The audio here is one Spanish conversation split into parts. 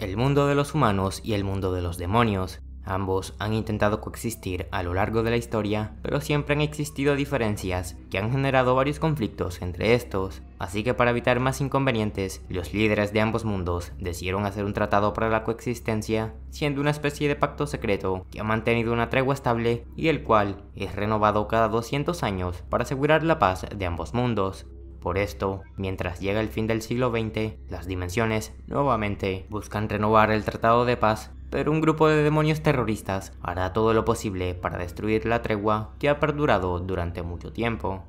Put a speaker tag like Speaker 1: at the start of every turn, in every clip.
Speaker 1: El mundo de los humanos y el mundo de los demonios. Ambos han intentado coexistir a lo largo de la historia, pero siempre han existido diferencias que han generado varios conflictos entre estos. Así que para evitar más inconvenientes, los líderes de ambos mundos decidieron hacer un tratado para la coexistencia, siendo una especie de pacto secreto que ha mantenido una tregua estable y el cual es renovado cada 200 años para asegurar la paz de ambos mundos. Por esto, mientras llega el fin del siglo XX, las dimensiones, nuevamente, buscan renovar el Tratado de Paz pero un grupo de demonios terroristas hará todo lo posible para destruir la tregua que ha perdurado durante mucho tiempo.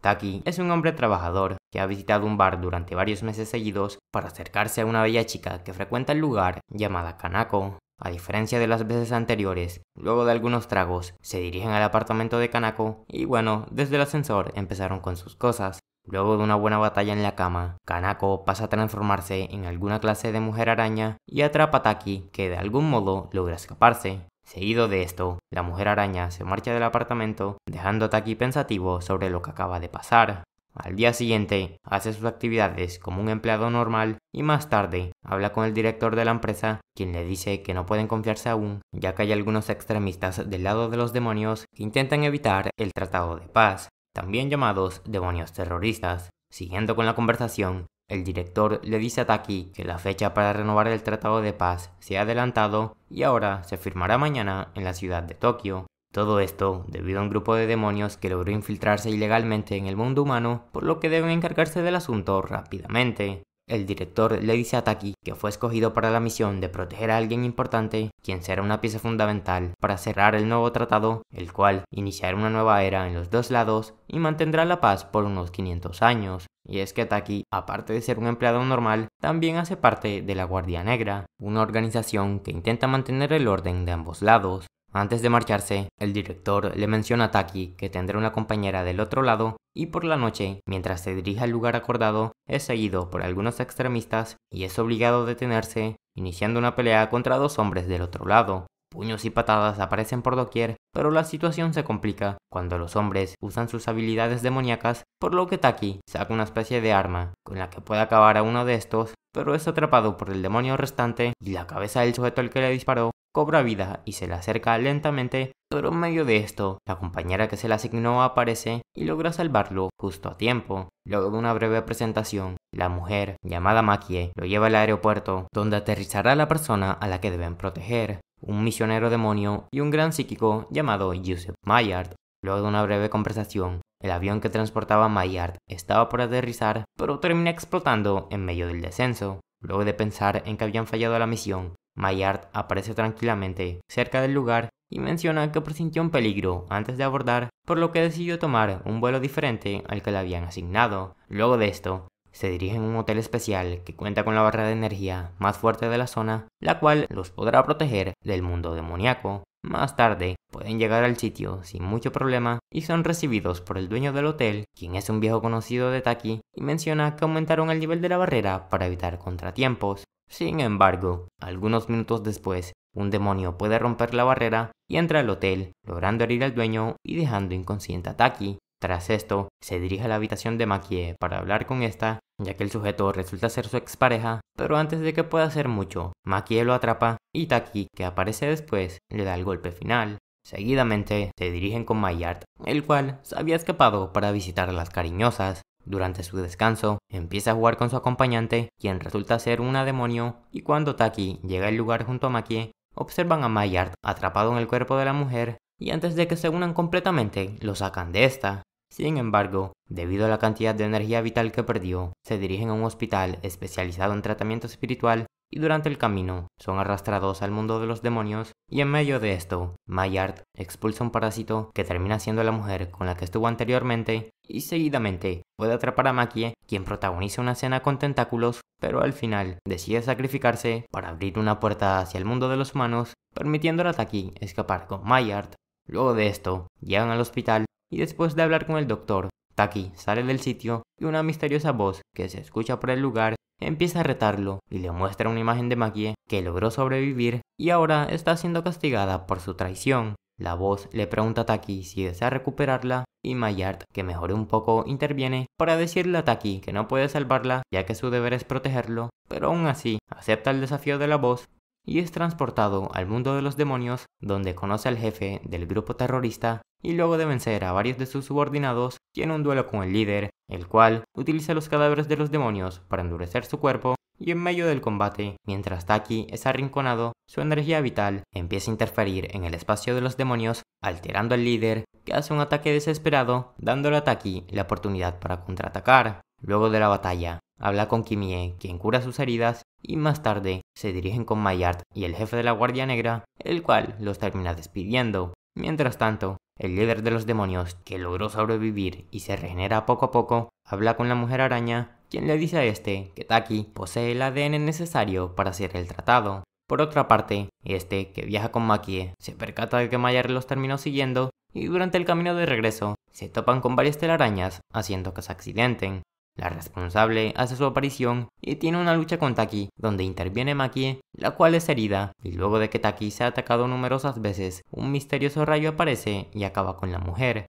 Speaker 1: Taki es un hombre trabajador que ha visitado un bar durante varios meses seguidos para acercarse a una bella chica que frecuenta el lugar llamada Kanako. A diferencia de las veces anteriores, luego de algunos tragos, se dirigen al apartamento de Kanako y bueno, desde el ascensor empezaron con sus cosas. Luego de una buena batalla en la cama, Kanako pasa a transformarse en alguna clase de mujer araña y atrapa a Taki, que de algún modo logra escaparse. Seguido de esto, la mujer araña se marcha del apartamento, dejando a Taki pensativo sobre lo que acaba de pasar. Al día siguiente, hace sus actividades como un empleado normal y más tarde habla con el director de la empresa, quien le dice que no pueden confiarse aún, ya que hay algunos extremistas del lado de los demonios que intentan evitar el Tratado de Paz, también llamados demonios terroristas. Siguiendo con la conversación, el director le dice a Taki que la fecha para renovar el Tratado de Paz se ha adelantado y ahora se firmará mañana en la ciudad de Tokio. Todo esto debido a un grupo de demonios que logró infiltrarse ilegalmente en el mundo humano, por lo que deben encargarse del asunto rápidamente. El director le dice a Taki que fue escogido para la misión de proteger a alguien importante, quien será una pieza fundamental para cerrar el nuevo tratado, el cual iniciará una nueva era en los dos lados y mantendrá la paz por unos 500 años. Y es que Taki, aparte de ser un empleado normal, también hace parte de la Guardia Negra, una organización que intenta mantener el orden de ambos lados. Antes de marcharse, el director le menciona a Taki que tendrá una compañera del otro lado y por la noche, mientras se dirige al lugar acordado, es seguido por algunos extremistas y es obligado a detenerse, iniciando una pelea contra dos hombres del otro lado. Puños y patadas aparecen por doquier, pero la situación se complica cuando los hombres usan sus habilidades demoníacas, por lo que Taki saca una especie de arma con la que puede acabar a uno de estos, pero es atrapado por el demonio restante y la cabeza del sujeto al que le disparó cobra vida y se le acerca lentamente, pero en medio de esto, la compañera que se le asignó aparece y logra salvarlo justo a tiempo. Luego de una breve presentación, la mujer, llamada Makie, lo lleva al aeropuerto, donde aterrizará la persona a la que deben proteger, un misionero demonio y un gran psíquico llamado Joseph Maillard. Luego de una breve conversación, el avión que transportaba a Maillard estaba por aterrizar, pero termina explotando en medio del descenso. Luego de pensar en que habían fallado la misión, Maillard aparece tranquilamente cerca del lugar y menciona que presintió un peligro antes de abordar, por lo que decidió tomar un vuelo diferente al que le habían asignado. Luego de esto, se dirigen a un hotel especial que cuenta con la barra de energía más fuerte de la zona, la cual los podrá proteger del mundo demoníaco. Más tarde, pueden llegar al sitio sin mucho problema y son recibidos por el dueño del hotel, quien es un viejo conocido de Taki, y menciona que aumentaron el nivel de la barrera para evitar contratiempos. Sin embargo, algunos minutos después, un demonio puede romper la barrera y entra al hotel, logrando herir al dueño y dejando inconsciente a Taki. Tras esto, se dirige a la habitación de Makie para hablar con esta, ya que el sujeto resulta ser su expareja, pero antes de que pueda hacer mucho, Makie lo atrapa y Taki, que aparece después, le da el golpe final. Seguidamente, se dirigen con Mayard, el cual se había escapado para visitar a las cariñosas, durante su descanso, empieza a jugar con su acompañante, quien resulta ser una demonio, y cuando Taki llega al lugar junto a Maki, observan a myard atrapado en el cuerpo de la mujer, y antes de que se unan completamente, lo sacan de esta. Sin embargo, debido a la cantidad de energía vital que perdió, se dirigen a un hospital especializado en tratamiento espiritual y durante el camino son arrastrados al mundo de los demonios y en medio de esto, Maillard expulsa un parásito que termina siendo la mujer con la que estuvo anteriormente y seguidamente puede atrapar a Makie, quien protagoniza una escena con tentáculos, pero al final decide sacrificarse para abrir una puerta hacia el mundo de los humanos, permitiendo a Taki escapar con Maillard. Luego de esto, llegan al hospital y después de hablar con el doctor, Taki sale del sitio y una misteriosa voz que se escucha por el lugar empieza a retarlo y le muestra una imagen de Magie que logró sobrevivir y ahora está siendo castigada por su traición. La voz le pregunta a Taki si desea recuperarla y mayard que mejore un poco, interviene para decirle a Taki que no puede salvarla ya que su deber es protegerlo, pero aún así acepta el desafío de la voz y es transportado al mundo de los demonios donde conoce al jefe del grupo terrorista y luego de vencer a varios de sus subordinados tiene un duelo con el líder, el cual utiliza los cadáveres de los demonios para endurecer su cuerpo y en medio del combate, mientras Taki es arrinconado, su energía vital empieza a interferir en el espacio de los demonios, alterando al líder, que hace un ataque desesperado, dándole a Taki la oportunidad para contraatacar. Luego de la batalla, habla con Kimie, quien cura sus heridas, y más tarde se dirigen con Mayard y el jefe de la Guardia Negra, el cual los termina despidiendo. Mientras tanto, el líder de los demonios, que logró sobrevivir y se regenera poco a poco, habla con la mujer araña, quien le dice a este que Taki posee el ADN necesario para hacer el tratado. Por otra parte, este, que viaja con Maki se percata de que Mayer los terminó siguiendo y durante el camino de regreso se topan con varias telarañas haciendo que se accidenten. La responsable hace su aparición y tiene una lucha con Taki, donde interviene Maki, la cual es herida, y luego de que Taki se ha atacado numerosas veces, un misterioso rayo aparece y acaba con la mujer.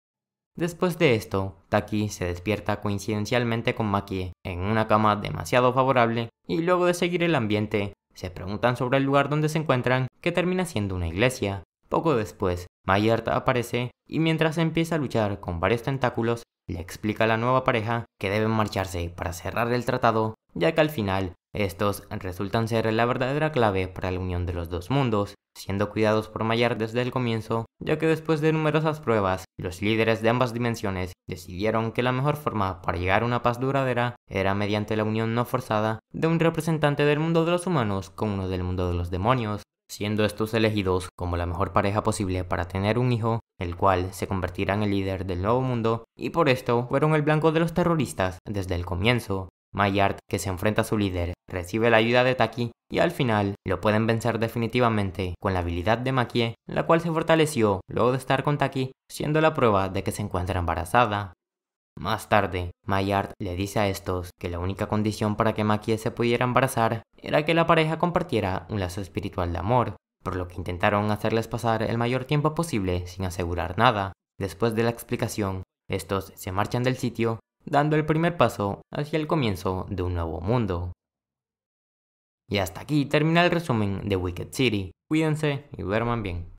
Speaker 1: Después de esto, Taki se despierta coincidencialmente con Maki, en una cama demasiado favorable, y luego de seguir el ambiente, se preguntan sobre el lugar donde se encuentran, que termina siendo una iglesia. Poco después, Mayerta aparece y mientras empieza a luchar con varios tentáculos, le explica a la nueva pareja que deben marcharse para cerrar el tratado, ya que al final estos resultan ser la verdadera clave para la unión de los dos mundos, siendo cuidados por Mayar desde el comienzo, ya que después de numerosas pruebas, los líderes de ambas dimensiones decidieron que la mejor forma para llegar a una paz duradera era mediante la unión no forzada de un representante del mundo de los humanos con uno del mundo de los demonios, siendo estos elegidos como la mejor pareja posible para tener un hijo el cual se convertirá en el líder del nuevo mundo, y por esto fueron el blanco de los terroristas desde el comienzo. Maillard, que se enfrenta a su líder, recibe la ayuda de Taki y al final lo pueden vencer definitivamente con la habilidad de Makie, la cual se fortaleció luego de estar con Taki, siendo la prueba de que se encuentra embarazada. Más tarde, Maillard le dice a estos que la única condición para que Makie se pudiera embarazar era que la pareja compartiera un lazo espiritual de amor, por lo que intentaron hacerles pasar el mayor tiempo posible sin asegurar nada. Después de la explicación, estos se marchan del sitio, dando el primer paso hacia el comienzo de un nuevo mundo. Y hasta aquí termina el resumen de Wicked City. Cuídense y duerman bien.